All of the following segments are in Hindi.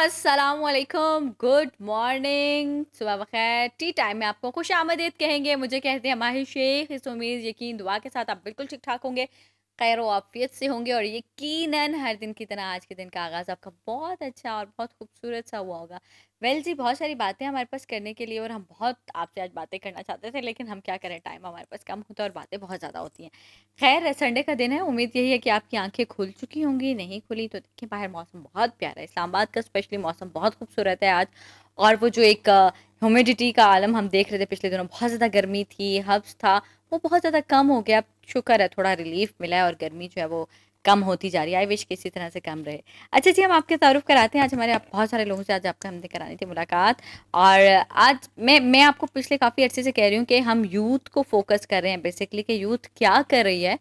असलकम गुड मॉर्निंग सुबह बखैर टी टाइम में आपको खुश आमदेद कहेंगे मुझे कहते हैं माहिर शेख इस उम्मीद यकीन दुआ के साथ आप बिल्कुल ठीक ठाक होंगे खैर वाफियत से होंगे और यकीन हर दिन की तरह आज के दिन का आगाज़ आपका बहुत अच्छा और बहुत खूबसूरत सा हुआ होगा वेल जी बहुत सारी बातें हमारे पास करने के लिए और हम बहुत आपसे आज बातें करना चाहते थे लेकिन हम क्या करें टाइम हमारे पास कम होता है और बातें बहुत ज़्यादा होती हैं खैर संडे का दिन है उम्मीद यही है कि आपकी आंखें खुल चुकी होंगी नहीं खुली तो देखिए बाहर मौसम बहुत प्यारा है इस्लामाबाद का स्पेशली मौसम बहुत खूबसूरत है आज और वो जो एक ह्यूमिडिटी का आलम हम देख रहे थे पिछले दिनों बहुत ज़्यादा गर्मी थी हब्स था वो बहुत ज़्यादा कम हो गया शुक्र है थोड़ा रिलीफ मिला है और गर्मी जो है वो कम होती जा रही है आई विश किसी तरह से कम रहे अच्छा जी हम आपके तारुफ कराते हैं आज हमारे आप बहुत सारे लोगों से आज आपका हमने करानी थी मुलाकात और आज मैं मैं आपको पिछले काफ़ी अर्से से कह रही हूँ कि हम यूथ को फोकस कर रहे हैं बेसिकली कि यूथ क्या कर रही है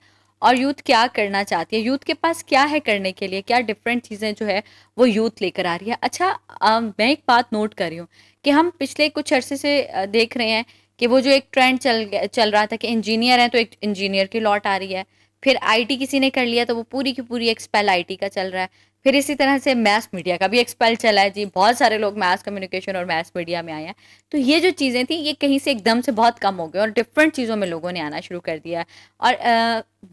और यूथ क्या करना चाहती है यूथ के पास क्या है करने के लिए क्या डिफरेंट चीज़ें जो है वो यूथ लेकर आ रही है अच्छा आ, मैं एक बात नोट कर रही हूँ कि हम पिछले कुछ अरसे से देख रहे हैं कि वो जो एक ट्रेंड चल चल रहा था कि इंजीनियर हैं तो एक इंजीनियर की लॉट आ रही है फिर आईटी किसी ने कर लिया तो वो पूरी की पूरी एक्सपेल आईटी का चल रहा है फिर इसी तरह से मैथ्स मीडिया का भी एक्सपेल चला है जी बहुत सारे लोग मैथ्स कम्युनिकेशन और मैथ्स मीडिया में आए हैं तो ये जो चीज़ें थी ये कहीं से एकदम से बहुत कम हो गए और डिफरेंट चीज़ों में लोगों ने आना शुरू कर दिया और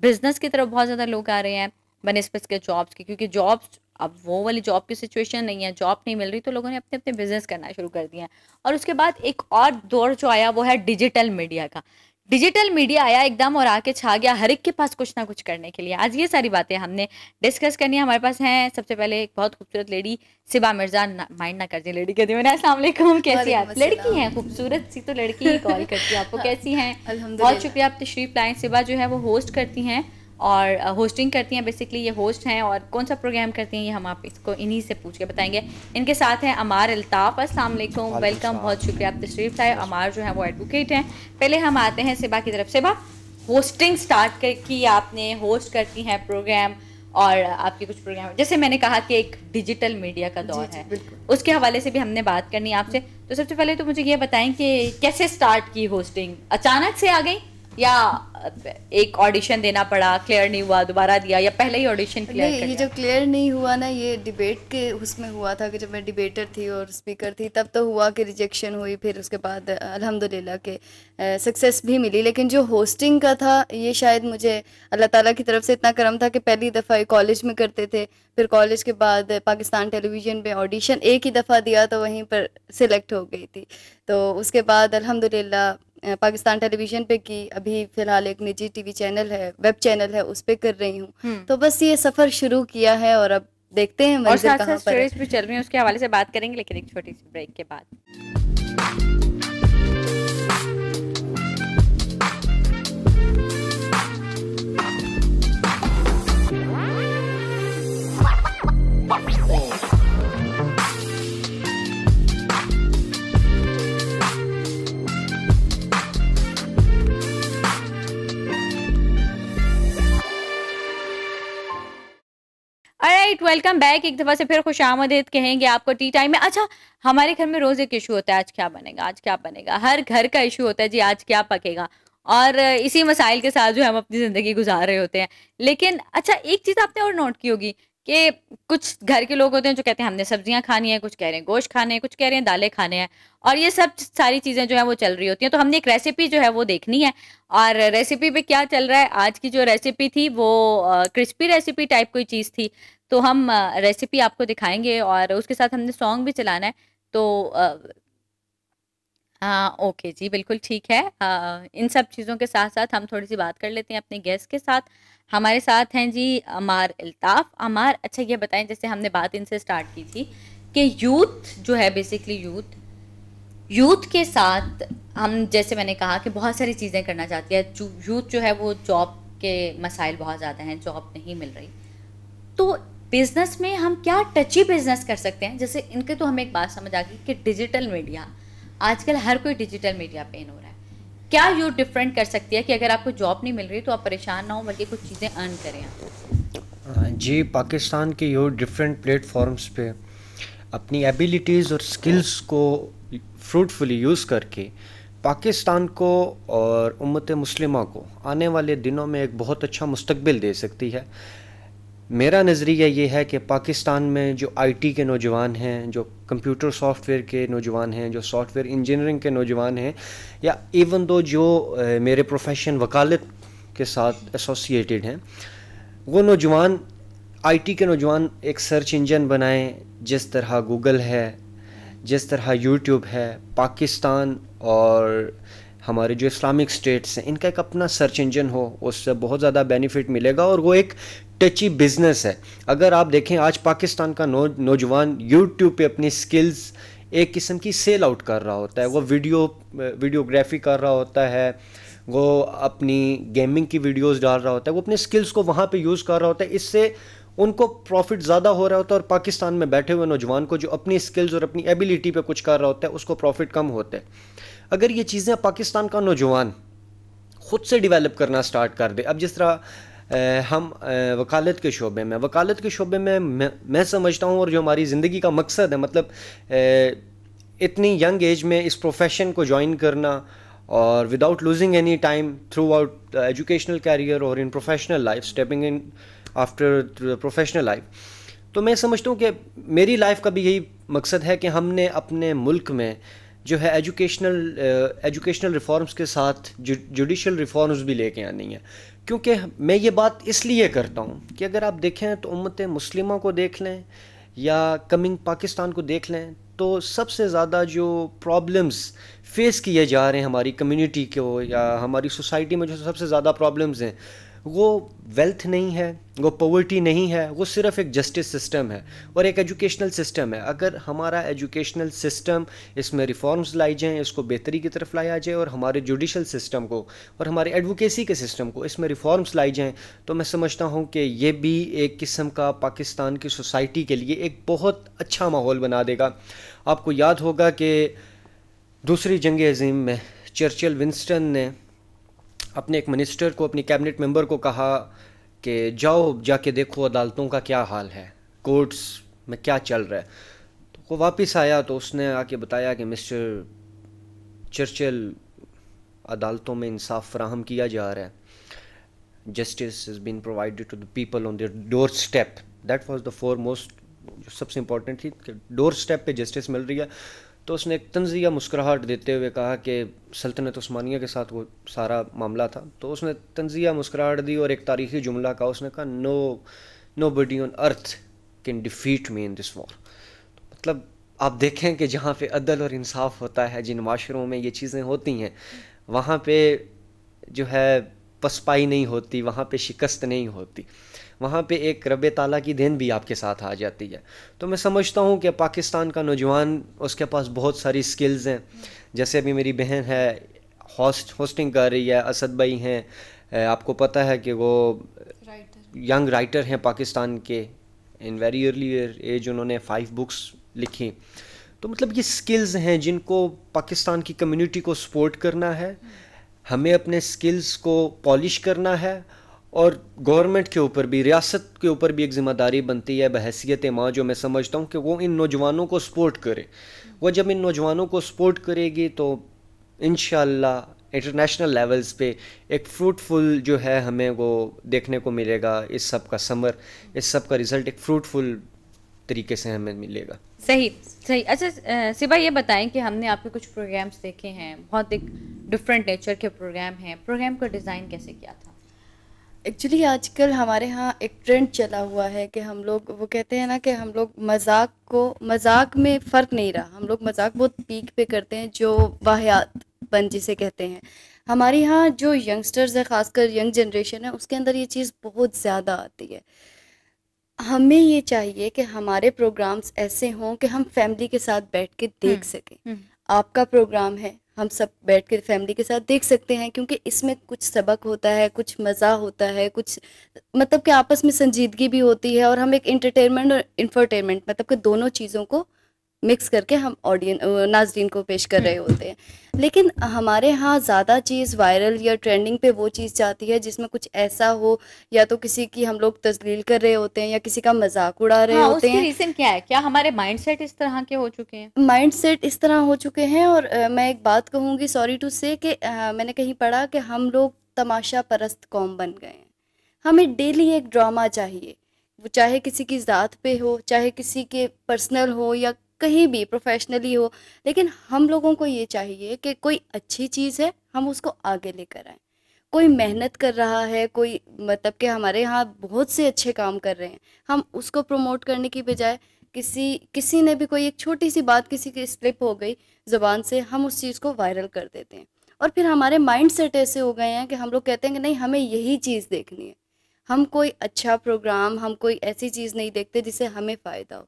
बिज़नेस की तरफ बहुत ज़्यादा लोग आ रहे हैं बनस्पत के जॉब्स की क्योंकि जॉब्स अब वो वाली जॉब की सिचुएशन नहीं है जॉब नहीं मिल रही तो लोगों ने अपने अपने बिजनेस करना शुरू कर दिया और उसके बाद एक और दौर जो आया वो है डिजिटल मीडिया का डिजिटल मीडिया आया एकदम और आके छा गया हर एक के पास कुछ ना कुछ करने के लिए आज ये सारी बातें हमने डिस्कस करनी है हमारे पास हैं सबसे पहले एक बहुत खूबसूरत लेडी सिबा मिर्जा माइंड ना कर दी लेडी कहती मैंने असला कैसी आप लड़की हैं खूबसूरत सी तो लड़की ही कॉल करती है आपको हाँ। कैसी है बहुत शुक्रिया आप तशरीफ लाएँ सिबा जो है वो होस्ट करती हैं और होस्टिंग करती हैं बेसिकली ये होस्ट हैं और कौन सा प्रोग्राम करती हैं ये हम आप इसको इन्हीं से पूछ के बताएंगे इनके साथ हैं अमार अल्ताफ़ अस्सलाम वालेकुम वेलकम बहुत शुक्रिया आप तशरीफ लाए अमार जो है वो एडवोकेट हैं पहले हम आते हैं सिबा की तरफ सिबा होस्टिंग स्टार्ट कर की आपने होस्ट करती हैं प्रोग्राम और आपके कुछ प्रोग्राम जैसे मैंने कहा कि एक डिजिटल मीडिया का दौर है उसके हवाले से भी हमने बात करनी आपसे तो सबसे पहले तो मुझे ये बताएं कि कैसे स्टार्ट की होस्टिंग अचानक से आ गई या एक ऑडिशन देना पड़ा क्लियर नहीं हुआ दोबारा दिया या पहले ही ऑडिशन क्लियर नहीं ये जो क्लियर नहीं हुआ ना ये डिबेट के उसमें हुआ था कि जब मैं डिबेटर थी और स्पीकर थी तब तो हुआ कि रिजेक्शन हुई फिर उसके बाद अल्हम्दुलिल्लाह के सक्सेस भी मिली लेकिन जो होस्टिंग का था ये शायद मुझे अल्लाह ताला की तरफ से इतना करम था कि पहली दफ़ा कॉलेज में करते थे फिर कॉलेज के बाद पाकिस्तान टेलीविज़न पे ऑडिशन एक ही दफ़ा दिया तो वहीं पर सिलेक्ट हो गई थी तो उसके बाद अल्हम्दुलिल्लाह पाकिस्तान टेलीविजन पे की अभी फिलहाल एक निजी टीवी चैनल है वेब चैनल है उस पर कर रही हूँ हम्म। तो बस ये सफर शुरू किया है और अब देखते हैं और साथ साथ स्टोरीज भी चल रही है उसके हवाले से बात करेंगे लेकिन एक छोटी सी ब्रेक के बाद वेलकम बैक एक दफ़ा से फिर खुश आमदेद कहेंगे आपको टी टाइम में अच्छा हमारे घर में रोज़ एक इशू होता है आज क्या बनेगा आज क्या बनेगा हर घर का इशू होता है जी आज क्या पकेगा और इसी मसाइल के साथ जो हम अपनी ज़िंदगी गुजार रहे होते हैं लेकिन अच्छा एक चीज़ आपने और नोट की होगी कि कुछ घर के लोग होते हैं जो कहते हैं हमने सब्जियां खानी है कुछ कह रहे हैं गोश्त खाने हैं कुछ कह रहे हैं दालें खाने हैं और ये सब सारी चीज़ें जो है वो चल रही होती हैं तो हमने एक रेसिपी जो है वो देखनी है और रेसिपी पे क्या चल रहा है आज की जो रेसिपी थी वो क्रिस्पी रेसिपी टाइप कोई चीज़ थी तो हम रेसिपी आपको दिखाएंगे और उसके साथ हमने सॉन्ग भी चलाना है तो हाँ ओके जी बिल्कुल ठीक है आ, इन सब चीज़ों के साथ साथ हम थोड़ी सी बात कर लेते हैं अपने गेस्ट के साथ हमारे साथ हैं जी अमार अल्ताफ़ अमार अच्छा ये बताएं जैसे हमने बात इनसे स्टार्ट की थी कि यूथ जो है बेसिकली यूथ यूथ के साथ हम जैसे मैंने कहा कि बहुत सारी चीज़ें करना चाहती है यूथ जो है वो जॉब के मसाइल बहुत ज़्यादा हैं जॉब नहीं मिल रही तो बिजनेस में हम क्या टची बिजनेस कर सकते हैं जैसे इनके तो हमें एक बात समझ आ गई कि डिजिटल मीडिया आजकल हर कोई डिजिटल मीडिया पे इन हो रहा है क्या यू डिफरेंट कर सकती है कि अगर आपको जॉब नहीं मिल रही तो आप परेशान ना हो बल्कि कुछ चीज़ें अर्न करें आप जी पाकिस्तान के यू डिफरेंट प्लेटफॉर्म्स पे अपनी एबिलिटीज़ और स्किल्स को फ्रूटफुली यूज़ करके पाकिस्तान को और उम्मत मुस्लिमा को आने वाले दिनों में एक बहुत अच्छा मुस्तबिल दे सकती है मेरा नज़रिया ये है कि पाकिस्तान में जो आईटी के नौजवान हैं जो कंप्यूटर सॉफ्टवेयर के नौजवान हैं जो सॉफ्टवेयर इंजीनियरिंग के नौजवान हैं या इवन दो जो मेरे प्रोफेशन वकालत के साथ एसोसिएटेड हैं वो नौजवान आईटी के नौजवान एक सर्च इंजन बनाएं जिस तरह गूगल है जिस तरह यूट्यूब है पाकिस्तान और हमारे जो इस्लामिक स्टेट्स हैं इनका एक अपना सर्च इंजन हो उससे बहुत ज़्यादा बेनिफिट मिलेगा और वो एक टची बिजनेस है अगर आप देखें आज पाकिस्तान का नौ नौजवान यूट्यूब पे अपनी स्किल्स एक किस्म की सेल आउट कर रहा होता है वो वीडियो वीडियोग्राफी कर रहा होता है वो अपनी गेमिंग की वीडियोस डाल रहा होता है वो अपने स्किल्स को वहाँ पे यूज़ कर रहा होता है इससे उनको प्रॉफिट ज़्यादा हो रहा होता है और पाकिस्तान में बैठे हुए नौजवान को जो अपनी स्किल्स और अपनी एबिलिटी पे कुछ कर रहा होता है उसको प्रॉफिट कम होता है अगर ये चीज़ें पाकिस्तान का नौजवान खुद से डिवेलप करना स्टार्ट कर दे अब जिस तरह हम वकालत के शोबे में वकालत के शोबे में मैं समझता हूँ और जो हमारी ज़िंदगी का मकसद है मतलब इतनी यंग एज में इस प्रोफेशन को ज्वाइन करना और without losing any time throughout educational career और in professional life stepping in after professional life तो मैं समझता हूँ कि मेरी लाइफ का भी यही मकसद है कि हमने अपने मुल्क में जो है एजुकेशनल एजुकेशनल रिफॉर्म्स के साथ जुडिशल रिफॉर्म्स भी लेके आनी है क्योंकि मैं ये बात इसलिए करता हूँ कि अगर आप देखें तो उम्मत मुस्लिमों को देख लें या कमिंग पाकिस्तान को देख लें तो सबसे ज़्यादा जो प्रॉब्लम्स फेस किए जा रहे हैं हमारी कम्युनिटी को या हमारी सोसाइटी में जो सबसे ज़्यादा प्रॉब्लम्स हैं वो वेल्थ नहीं है वो पॉवर्टी नहीं है वो सिर्फ एक जस्टिस सिस्टम है और एक एजुकेशनल सिस्टम है अगर हमारा एजुकेशनल सिस्टम इसमें रिफॉर्म्स लाई जाएँ इसको बेहतरी की तरफ लाया जाए और हमारे जुडिशल सिस्टम को और हमारे एडवोकेसी के सिस्टम को इसमें रिफॉर्म्स लाई जाएँ तो मैं समझता हूँ कि ये भी एक किस्म का पाकिस्तान की सोसाइटी के लिए एक बहुत अच्छा माहौल बना देगा आपको याद होगा कि दूसरी जंग अजीम में चर्चिल विंस्टन ने अपने एक मिनिस्टर को अपनी कैबिनेट मेंबर को कहा कि जाओ जाके देखो अदालतों का क्या हाल है कोर्ट्स में क्या चल रहा है तो वो वापस आया तो उसने आके बताया कि मिस्टर चर्चिल अदालतों में इंसाफ फ्राहम किया जा रहा है justice is been provided to the people on their door step that was the foremost जो सबसे इम्पोर्टेंट थी डोर स्टेप पर जस्टिस मिल रही है तो उसने एक तंजिया मुस्कुराहट देते हुए कहा कि सल्तनत उस्मानिया के साथ वो सारा मामला था तो उसने तंजिया मुस्कुराहट दी और एक तारीखी जुमला कहा उसने कहा no nobody on earth can defeat me in this war मतलब आप देखें कि जहाँ पे अदल और इंसाफ होता है जिन माशरों में ये चीज़ें होती हैं वहाँ पे जो है पसपाई नहीं होती वहाँ पे शिकस्त नहीं होती वहाँ पे एक रब ताला की देन भी आपके साथ आ जाती है तो मैं समझता हूँ कि पाकिस्तान का नौजवान उसके पास बहुत सारी स्किल्स हैं जैसे अभी मेरी बहन है हॉस्ट होस्टिंग कर रही है असद भाई हैं आपको पता है कि वो यंग राइटर हैं पाकिस्तान के इन वेरी अर्ली एज उन्होंने फाइव बुक्स लिखी तो मतलब ये स्किल्स हैं जिनको पाकिस्तान की कम्युनिटी को सपोर्ट करना है हम्म। हमें अपने स्किल्स को पॉलिश करना है और गवर्नमेंट के ऊपर भी रियासत के ऊपर भी एक ज़िम्मेदारी बनती है बहसीत माँ जो मैं समझता हूँ कि वो इन नौजवानों को सपोर्ट करे वो जब इन नौजवानों को सपोर्ट करेगी तो इन इंटरनेशनल लेवल्स पे एक फ्रूटफुल जो है हमें वो देखने को मिलेगा इस सब का समर इस सब का रिज़ल्ट एक फ्रूटफुल तरीके से हमें मिलेगा सही सही अच्छा सिवा ये बताएं कि हमने आपके कुछ प्रोग्राम्स देखे हैं बहुत एक डिफरेंट नेचर के प्रोग्राम हैं प्रोग्राम का डिज़ाइन कैसे किया था एक्चुअली आजकल हमारे यहाँ एक ट्रेंड चला हुआ है कि हम लोग वो कहते हैं ना कि हम लोग मजाक को मजाक में फ़र्क नहीं रहा हम लोग मजाक बहुत पीक पे करते हैं जो वाहियात बन जिसे कहते हैं हमारे यहाँ जो यंगस्टर्स है ख़ासकर यंग जनरेशन है उसके अंदर ये चीज़ बहुत ज़्यादा आती है हमें ये चाहिए कि हमारे प्रोग्राम्स ऐसे हों कि हम फैमिली के साथ बैठ के देख हम्म, सकें हम्म। आपका प्रोग्राम है हम सब बैठ कर फैमिली के साथ देख सकते हैं क्योंकि इसमें कुछ सबक होता है कुछ मज़ा होता है कुछ मतलब कि आपस में संजीदगी भी होती है और हम एक इंटरटेनमेंट और इंफरटेनमेंट मतलब कि दोनों चीज़ों को मिक्स करके हम ऑडियन नाजरीन को पेश कर रहे हम्म। होते हैं लेकिन हमारे यहाँ ज़्यादा चीज़ वायरल या ट्रेंडिंग पे वो चीज़ जाती है जिसमें कुछ ऐसा हो या तो किसी की हम लोग तस्लील कर रहे होते हैं या किसी का मजाक उड़ा रहे हाँ, होते हैं रीज़न क्या है क्या हमारे माइंड सेट इस तरह के हो चुके हैं माइंड सेट इस तरह हो चुके हैं और आ, मैं एक बात कहूँगी सॉरी टू से कि मैंने कहीं पढ़ा कि हम लोग तमाशा परस्त कौम बन गए हैं हमें डेली एक ड्रामा चाहिए वो चाहे किसी की ज़ात पे हो चाहे किसी के पर्सनल हो या कहीं भी प्रोफेशनली हो लेकिन हम लोगों को ये चाहिए कि कोई अच्छी चीज़ है हम उसको आगे लेकर आएँ कोई मेहनत कर रहा है कोई मतलब कि हमारे यहाँ बहुत से अच्छे काम कर रहे हैं हम उसको प्रमोट करने की बजाय किसी किसी ने भी कोई एक छोटी सी बात किसी की स्लिप हो गई ज़बान से हम उस चीज़ को वायरल कर देते हैं और फिर हमारे माइंड सेट ऐसे हो गए हैं कि हम लोग कहते हैं कि नहीं हमें यही चीज़ देखनी है हम कोई अच्छा प्रोग्राम हम कोई ऐसी चीज़ नहीं देखते जिससे हमें फ़ायदा हो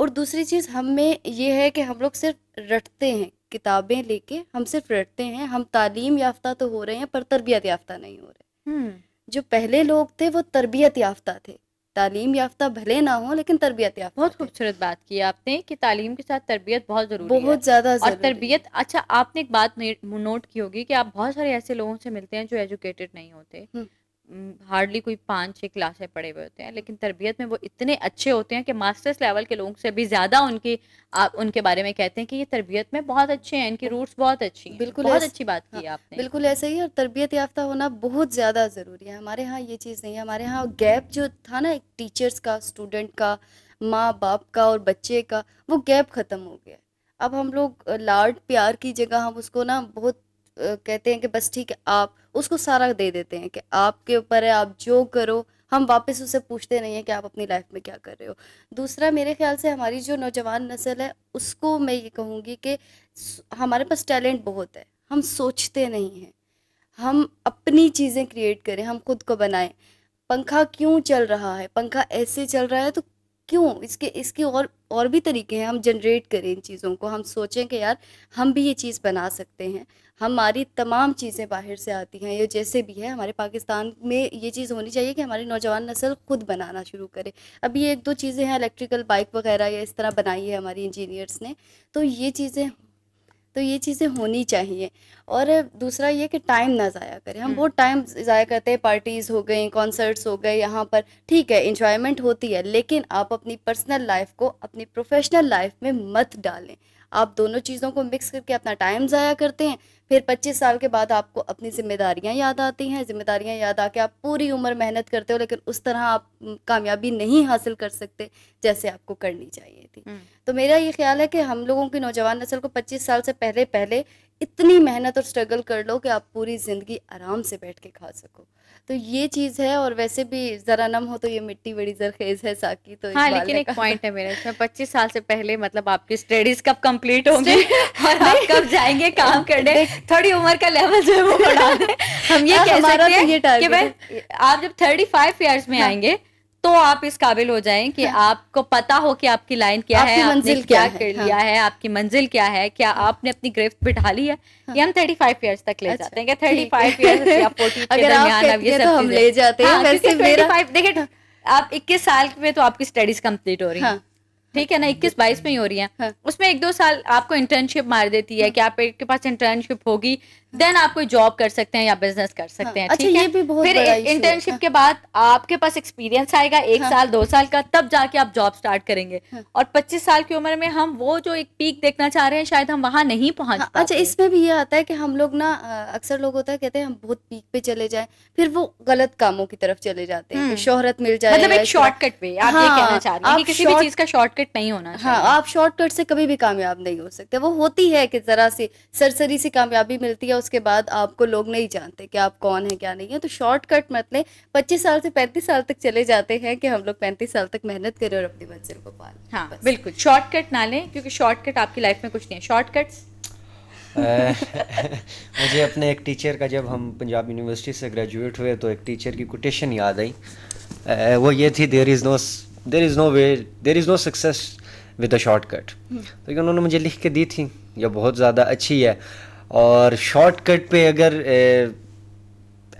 और दूसरी चीज़ हम में ये है कि हम लोग सिर्फ रटते हैं किताबें लेके हम सिर्फ रटते हैं हम तालीम याफ्ता तो हो रहे हैं पर तरबियत याफ्ता नहीं हो रहे हम्म। जो पहले लोग थे वो तरबियत याफ्ता थे तालीम याफ्ता भले ना हो लेकिन तरबियत याफ्ता बहुत खूबसूरत बात की आपने कि तालीम के साथ तरबियत बहुत ज़रूरी बहुत ज़्यादा और तरबियत अच्छा आपने एक बात नोट की होगी कि आप बहुत सारे ऐसे लोगों से मिलते हैं जो एजुकेटेड नहीं होते हम्म। हार्डली हम्म, कोई पाँच छः क्लासें पढ़े हुए होते हैं लेकिन तरबियत में वो इतने अच्छे होते हैं कि मास्टर्स लेवल के लोगों से भी ज़्यादा उनकी आप उनके बारे में कहते हैं कि ये तरबियत में बहुत अच्छे हैं इनकी रूट्स बहुत अच्छी हैं बिल्कुल बहुत अच्छी बात की आप हाँ, आपने बिल्कुल ऐसे ही और तरबियत याफ्ता होना बहुत ज़्यादा ज़रूरी है हमारे यहाँ ये चीज़ नहीं है हमारे यहाँ गैप जो था ना एक टीचर्स का स्टूडेंट का माँ बाप का और बच्चे का वो गैप ख़त्म हो गया अब हम लोग लाड प्यार की जगह हम उसको ना बहुत कहते हैं कि बस ठीक है आप उसको सारा दे देते हैं कि आपके ऊपर है आप जो करो हम वापस उसे पूछते नहीं हैं कि आप अपनी लाइफ में क्या कर रहे हो दूसरा मेरे ख्याल से हमारी जो नौजवान नस्ल है उसको मैं ये कहूँगी कि हमारे पास टैलेंट बहुत है हम सोचते नहीं हैं हम अपनी चीज़ें क्रिएट करें हम खुद को बनाएं पंखा क्यों चल रहा है पंखा ऐसे चल रहा है तो क्यों इसके इसके और और भी तरीके हैं हम जनरेट करें इन चीज़ों को हम सोचें कि यार हम भी ये चीज़ बना सकते हैं हमारी तमाम चीज़ें बाहर से आती हैं ये जैसे भी है हमारे पाकिस्तान में ये चीज़ होनी चाहिए कि हमारी नौजवान नस्ल खुद बनाना शुरू करे अभी एक दो चीज़ें हैं इलेक्ट्रिकल बाइक वगैरह या इस तरह बनाई है हमारी इंजीनियर्स ने तो ये चीज़ें तो ये चीज़ें होनी चाहिए और दूसरा ये कि टाइम ना ज़ाया करें हम हम्म। बहुत टाइम ज़ाया करते हैं पार्टीज़ हो गई कॉन्सर्ट्स हो गए यहाँ पर ठीक है इंजॉयमेंट होती है लेकिन आप अपनी पर्सनल लाइफ को अपनी प्रोफेशनल लाइफ में मत डालें आप दोनों चीज़ों को मिक्स करके अपना टाइम ज़ाया करते हैं फिर 25 साल के बाद आपको अपनी जिम्मेदारियां याद आती हैं जिम्मेदारियां याद आके आप पूरी उम्र मेहनत करते हो लेकिन उस तरह आप कामयाबी नहीं हासिल कर सकते जैसे आपको करनी चाहिए थी हम्म। तो मेरा ये ख्याल है कि हम लोगों की नौजवान नस्ल को पच्चीस साल से पहले पहले इतनी मेहनत और स्ट्रगल कर लो कि आप पूरी ज़िंदगी आराम से बैठ के खा सको तो ये चीज़ है और वैसे भी ज़रा नम हो तो ये मिट्टी बड़ी जरखेज है साकी तो हाँ लेकिन एक पॉइंट है मेरे इसमें पच्चीस साल से पहले मतलब आपकी स्टडीज कब कंप्लीट होंगी और आप कब जाएंगे काम करने थोड़ी उम्र का लेवल जो है वो बढ़ा हम ये हाँ, कह सकते तो हैं कि भाई आप जब थर्टी फाइव ईयर्स में हाँ। आएंगे तो आप इस काबिल हो जाए कि हाँ। आपको पता हो कि आपकी लाइन क्या है मंजिल क्या, कर हाँ। लिया है आपकी मंजिल क्या है क्या हाँ। आपने अपनी गिरफ्त बिठा ली है हाँ। ये हम थर्टी फाइव ईयर्स तक अच्छा, तो ले जाते हैं थर्टी फाइव ईयर आप हम ले जाते हैं आप इक्कीस साल में तो आपकी स्टडीज कंप्लीट हो रही है ठीक है ना इक्कीस बाईस में ही हो रही है हाँ। उसमें एक दो साल आपको इंटर्नशिप मार देती है कि आपके पास इंटर्नशिप होगी देन आप कोई जॉब कर सकते हैं या बिजनेस कर सकते हैं हाँ, अच्छा ये भी बहुत फिर इंटर्नशिप हाँ। के बाद आपके पास एक्सपीरियंस आएगा एक हाँ। साल दो साल का तब जाके आप जॉब स्टार्ट करेंगे और पच्चीस साल की उम्र में हम वो जो एक पीक देखना चाह रहे हैं शायद हम वहाँ नहीं पहुँच अच्छा इसमें भी ये आता है कि हम लोग ना अक्सर लोग होता है कहते हैं हम बहुत पीक पे चले जाए फिर वो गलत कामों की तरफ चले जाते हैं हम्म। शोहरत मिल जाए मतलब एक शॉर्टकट पे आप ये कहना चाह रहे हैं किसी भी चीज का शॉर्टकट नहीं होना आप शॉर्टकट से कभी भी कामयाब नहीं हो सकते वो होती है कि जरा सी सरसरी से कामयाबी मिलती है उसके बाद आपको लोग नहीं जानते कि आप कौन है क्या नहीं है तो शॉर्टकट मत लें पच्चीस साल से पैंतीस साल तक चले जाते हैं कि हम लोग पैंतीस साल तक मेहनत करें और अपनी मंजिल को पाल हाँ बिल्कुल शॉर्टकट ना लें क्योंकि शॉर्टकट आपकी लाइफ में कुछ नहीं है शॉर्टकट्स मुझे अपने एक टीचर का जब हम पंजाब यूनिवर्सिटी से ग्रेजुएट हुए तो एक टीचर की कोटेशन याद आई वो ये थी there is no there is no way there is no success with a shortcut तो ये उन्होंने मुझे लिख के दी थी यह बहुत ज़्यादा अच्छी है और शॉर्टकट पे अगर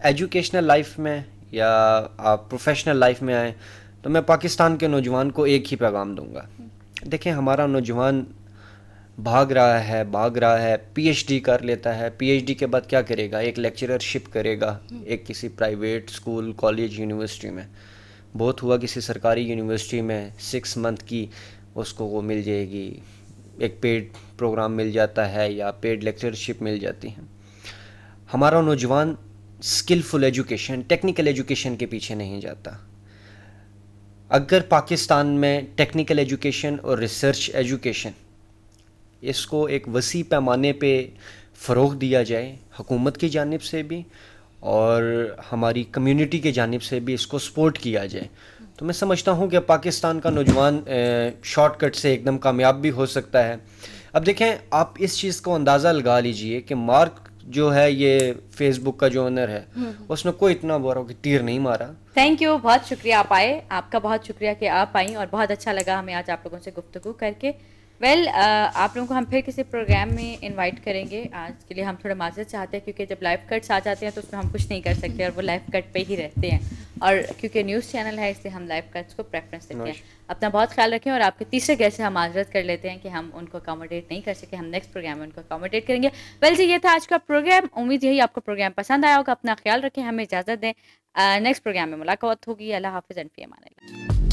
एजुकेशनल लाइफ में या आप प्रोफेशनल लाइफ में आए तो मैं पाकिस्तान के नौजवान को एक ही पैगाम दूंगा देखें हमारा नौजवान भाग रहा है भाग रहा है पीएचडी कर लेता है पीएचडी के बाद क्या करेगा एक लेक्चररशिप करेगा एक किसी प्राइवेट स्कूल कॉलेज यूनिवर्सिटी में बहुत हुआ किसी सरकारी यूनिवर्सिटी में सिक्स मंथ की उसको वो मिल जाएगी एक पेड प्रोग्राम मिल जाता है या पेड लेक्चरशिप मिल जाती है हमारा नौजवान स्किलफुल एजुकेशन टेक्निकल एजुकेशन के पीछे नहीं जाता अगर पाकिस्तान में टेक्निकल एजुकेशन और रिसर्च एजुकेशन इसको एक वसी पैमाने पे फ़रोग दिया जाए हुकूमत की जानब से भी और हमारी कम्युनिटी की जानब से भी इसको सपोर्ट किया जाए तो मैं समझता हूँ कि पाकिस्तान का नौजवान शॉर्टकट से एकदम कामयाब भी हो सकता है अब देखें आप इस चीज़ को अंदाज़ा लगा लीजिए कि मार्क जो है ये फेसबुक का जो ओनर है हम्म। उसने कोई इतना बोरा कि तीर नहीं मारा थैंक यू बहुत शुक्रिया आप आए आपका बहुत शुक्रिया कि आप आई और बहुत अच्छा लगा हमें आज आप लोगों से गुफ्तु करके वेल well, uh, आप लोगों को हम फिर किसी प्रोग्राम में इनवाइट करेंगे आज के लिए हम थोड़ा माजरत चाहते हैं क्योंकि जब लाइव कट्स आ जाते हैं तो उसमें हम कुछ नहीं कर सकते और वो लाइव कट पे ही रहते हैं और क्योंकि न्यूज़ चैनल है इसलिए हम लाइव कट्स को प्रेफरेंस देते हैं अपना बहुत ख्याल रखें और आपके तीसरे गैस से हम माजरत कर लेते हैं कि हम उनको अकोमोडेट नहीं कर सके हम नेक्स्ट प्रोग्राम में उनको अकोमोडेट करेंगे वेल जी ये था आज का प्रोग्राम उम्मीद यही आपको प्रोग्राम पसंद आया होगा अपना ख्याल रखें हमें इजाज़त दें नेक्स्ट uh, प्रोग्राम में मुलाकात होगी अल्लाह हाफिज़ एंड फी अमान